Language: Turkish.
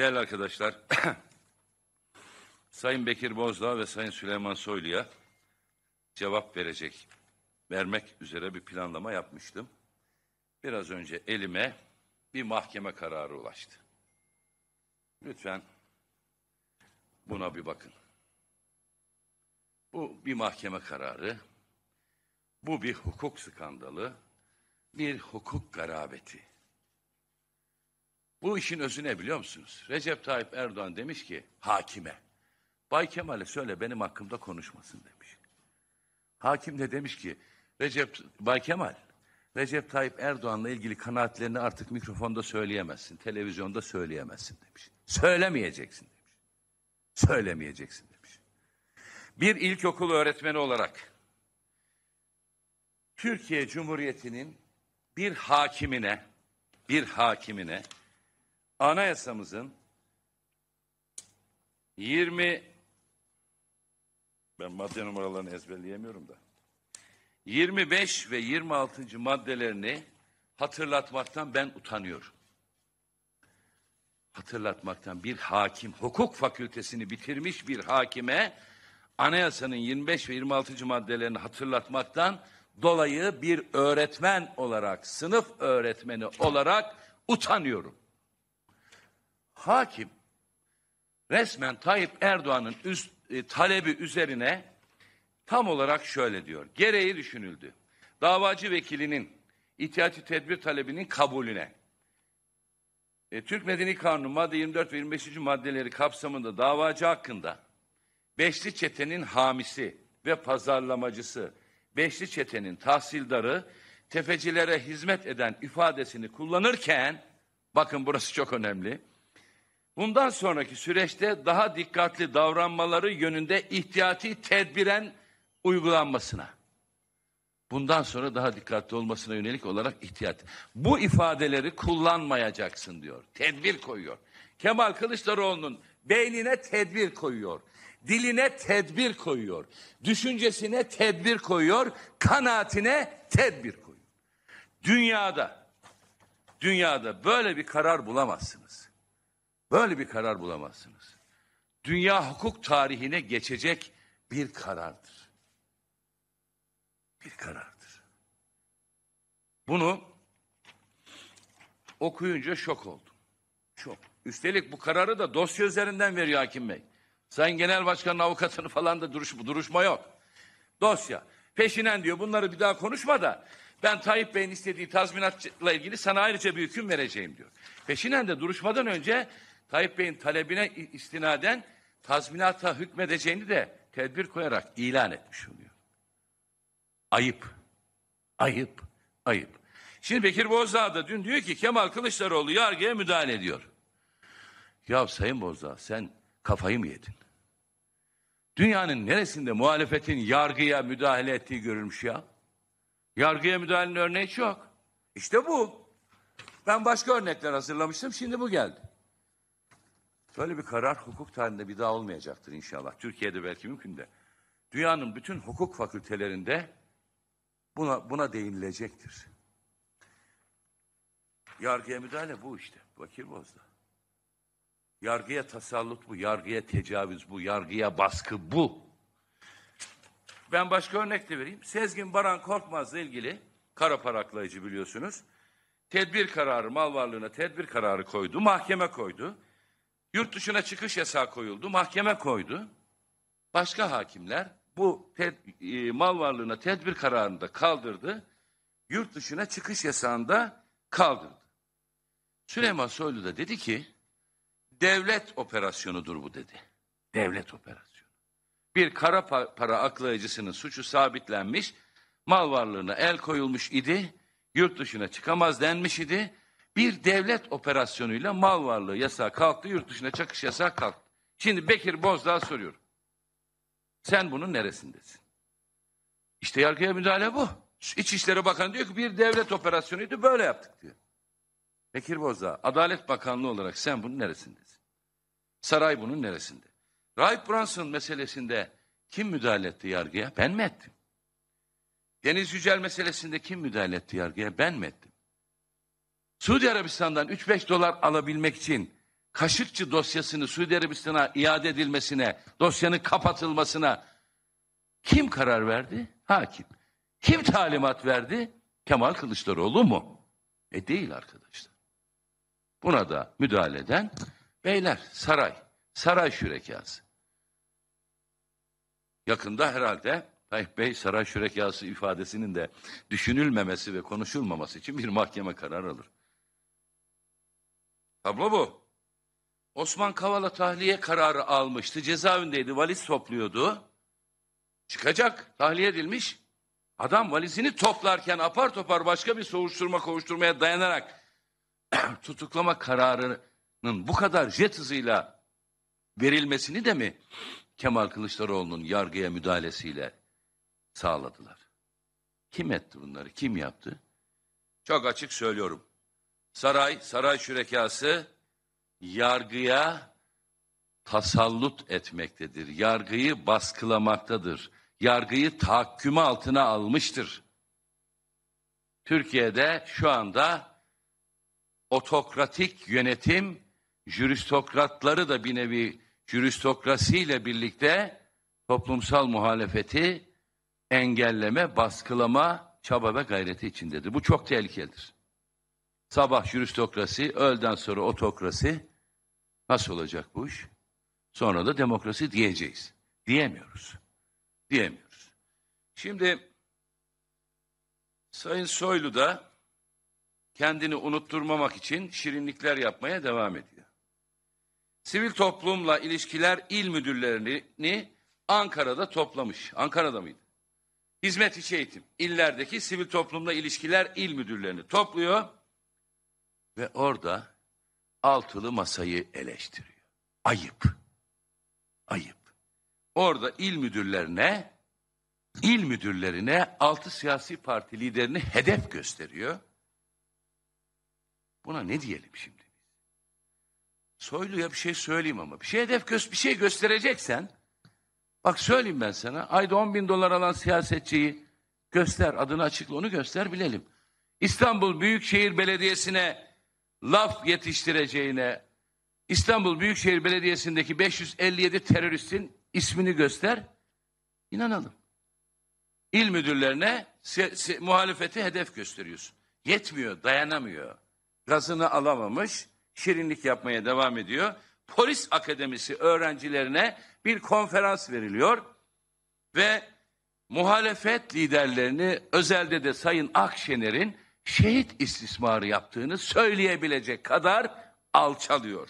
Değerli arkadaşlar, Sayın Bekir Bozdağ ve Sayın Süleyman Soylu'ya cevap verecek, vermek üzere bir planlama yapmıştım. Biraz önce elime bir mahkeme kararı ulaştı. Lütfen buna bir bakın. Bu bir mahkeme kararı, bu bir hukuk skandalı, bir hukuk garabeti. Bu işin özü ne biliyor musunuz? Recep Tayyip Erdoğan demiş ki hakime. Bay Kemal'e söyle benim hakkımda konuşmasın demiş. Hakim de demiş ki Recep Bay Kemal Recep Tayyip Erdoğan'la ilgili kanaatlerini artık mikrofonda söyleyemezsin, televizyonda söyleyemezsin demiş. Söylemeyeceksin demiş. Söylemeyeceksin demiş. Bir ilkokul öğretmeni olarak Türkiye Cumhuriyeti'nin bir hakimine, bir hakimine anayasamızın 20 ben madde numaralarını ezberleyemiyorum da 25 ve 26. maddelerini hatırlatmaktan ben utanıyorum. Hatırlatmaktan bir hakim, hukuk fakültesini bitirmiş bir hakime anayasanın 25 ve 26. maddelerini hatırlatmaktan dolayı bir öğretmen olarak, sınıf öğretmeni olarak utanıyorum hakim resmen Tayyip Erdoğan'ın üst, e, talebi üzerine tam olarak şöyle diyor. Gereği düşünüldü. Davacı vekilinin ihtiyati tedbir talebinin kabulüne. E, Türk Medeni Kanunu madde 24 ve 25. maddeleri kapsamında davacı hakkında beşli çetenin hamisi ve pazarlamacısı, beşli çetenin tahsildarı, tefecilere hizmet eden ifadesini kullanırken, bakın burası çok önemli, Bundan sonraki süreçte daha dikkatli davranmaları yönünde ihtiyati tedbiren uygulanmasına. Bundan sonra daha dikkatli olmasına yönelik olarak ihtiyat. Bu ifadeleri kullanmayacaksın diyor. Tedbir koyuyor. Kemal Kılıçdaroğlu'nun beynine tedbir koyuyor. Diline tedbir koyuyor. Düşüncesine tedbir koyuyor. Kanaatine tedbir koyuyor. Dünyada, dünyada böyle bir karar bulamazsınız. Böyle bir karar bulamazsınız. Dünya hukuk tarihine geçecek bir karardır. Bir karardır. Bunu okuyunca şok oldum. Şok. Üstelik bu kararı da dosya üzerinden veriyor hakim bey. Sayın Genel Başkan'ın avukatını falan da duruş, duruşma yok. Dosya. Peşinen diyor bunları bir daha konuşma da ben Tayyip Bey'in istediği tazminatla ilgili sana ayrıca bir hüküm vereceğim diyor. Peşinen de duruşmadan önce Tayyip Bey'in talebine istinaden tazminata hükmedeceğini de tedbir koyarak ilan etmiş oluyor. Ayıp. Ayıp. Ayıp. Şimdi Bekir Bozdağ da dün diyor ki Kemal Kılıçdaroğlu yargıya müdahale ediyor. Ya Sayın Bozdağ sen kafayı mı yedin? Dünyanın neresinde muhalefetin yargıya müdahale ettiği görülmüş ya? Yargıya müdahalenin örneği çok. İşte bu. Ben başka örnekler hazırlamıştım şimdi bu geldi. Böyle bir karar hukuk tarihinde bir daha olmayacaktır inşallah. Türkiye'de belki mümkün de. Dünyanın bütün hukuk fakültelerinde buna, buna değinilecektir. Yargıya müdahale bu işte. Vakir Bozda. Yargıya tasallut bu, yargıya tecavüz bu, yargıya baskı bu. Ben başka örnek de vereyim. Sezgin Baran Korkmaz'la ilgili kara paraklayıcı biliyorsunuz. Tedbir kararı, mal varlığına tedbir kararı koydu, mahkeme koydu. Yurt dışına çıkış yasağı koyuldu, mahkeme koydu. Başka hakimler bu e, mal varlığına tedbir kararını da kaldırdı. Yurt dışına çıkış yasağını da kaldırdı. Süleyman Soylu da dedi ki devlet operasyonudur bu dedi. Devlet operasyonu. Bir kara para aklayıcısının suçu sabitlenmiş, mal varlığına el koyulmuş idi, yurt dışına çıkamaz denmiş idi. Bir devlet operasyonuyla mal varlığı yasağı kalktı, yurt dışına çakış yasağı kalktı. Şimdi Bekir Bozdağ soruyorum. Sen bunun neresindesin? İşte yargıya müdahale bu. İçişleri Bakanı diyor ki bir devlet operasyonuydu böyle yaptık diyor. Bekir Bozdağ, Adalet Bakanlığı olarak sen bunun neresindesin? Saray bunun neresinde? Rahip Brunson meselesinde kim müdahale etti yargıya? Ben mi ettim? Deniz Yücel meselesinde kim müdahale etti yargıya? Ben mi ettim? Suudi Arabistan'dan 3-5 dolar alabilmek için Kaşıkçı dosyasını Suudi Arabistan'a iade edilmesine, dosyanın kapatılmasına kim karar verdi? Hakim. Kim talimat verdi? Kemal Kılıçdaroğlu mu? E değil arkadaşlar. Buna da müdahale eden beyler, saray, saray şürekası. Yakında herhalde Tayyip Bey saray şürekası ifadesinin de düşünülmemesi ve konuşulmaması için bir mahkeme kararı alır. Tablo bu. Osman Kavala tahliye kararı almıştı. Cezaevindeydi. Valiz topluyordu. Çıkacak. Tahliye edilmiş. Adam valizini toplarken apar topar başka bir soruşturma kovuşturmaya dayanarak tutuklama kararının bu kadar jet hızıyla verilmesini de mi Kemal Kılıçdaroğlu'nun yargıya müdahalesiyle sağladılar? Kim etti bunları? Kim yaptı? Çok açık söylüyorum. Saray, saray şürekası yargıya tasallut etmektedir. Yargıyı baskılamaktadır. Yargıyı tahakkümü altına almıştır. Türkiye'de şu anda otokratik yönetim jüristokratları da bir nevi jüristokrasiyle birlikte toplumsal muhalefeti engelleme, baskılama, çaba ve gayreti içindedir. Bu çok tehlikelidir. Sabah jüristokrasi, öğleden sonra otokrasi. Nasıl olacak bu iş? Sonra da demokrasi diyeceğiz. Diyemiyoruz. Diyemiyoruz. Şimdi Sayın Soylu da kendini unutturmamak için şirinlikler yapmaya devam ediyor. Sivil toplumla ilişkiler il müdürlerini Ankara'da toplamış. Ankara'da mıydı? Hizmet içi eğitim. illerdeki sivil toplumla ilişkiler il müdürlerini topluyor ve orada altılı masayı eleştiriyor. Ayıp. Ayıp. Orada il müdürlerine, il müdürlerine altı siyasi parti liderini hedef gösteriyor. Buna ne diyelim şimdi? Soylu'ya bir şey söyleyeyim ama bir şey hedef göz bir şey göstereceksen bak söyleyeyim ben sana ayda 10 bin dolar alan siyasetçiyi göster adını açıkla onu göster bilelim. İstanbul Büyükşehir Belediyesi'ne laf yetiştireceğine İstanbul Büyükşehir Belediyesi'ndeki 557 teröristin ismini göster. inanalım. İl müdürlerine muhalefeti hedef gösteriyorsun. Yetmiyor, dayanamıyor. Gazını alamamış, şirinlik yapmaya devam ediyor. Polis Akademisi öğrencilerine bir konferans veriliyor ve muhalefet liderlerini özelde de Sayın Akşener'in şehit istismarı yaptığını söyleyebilecek kadar alçalıyor.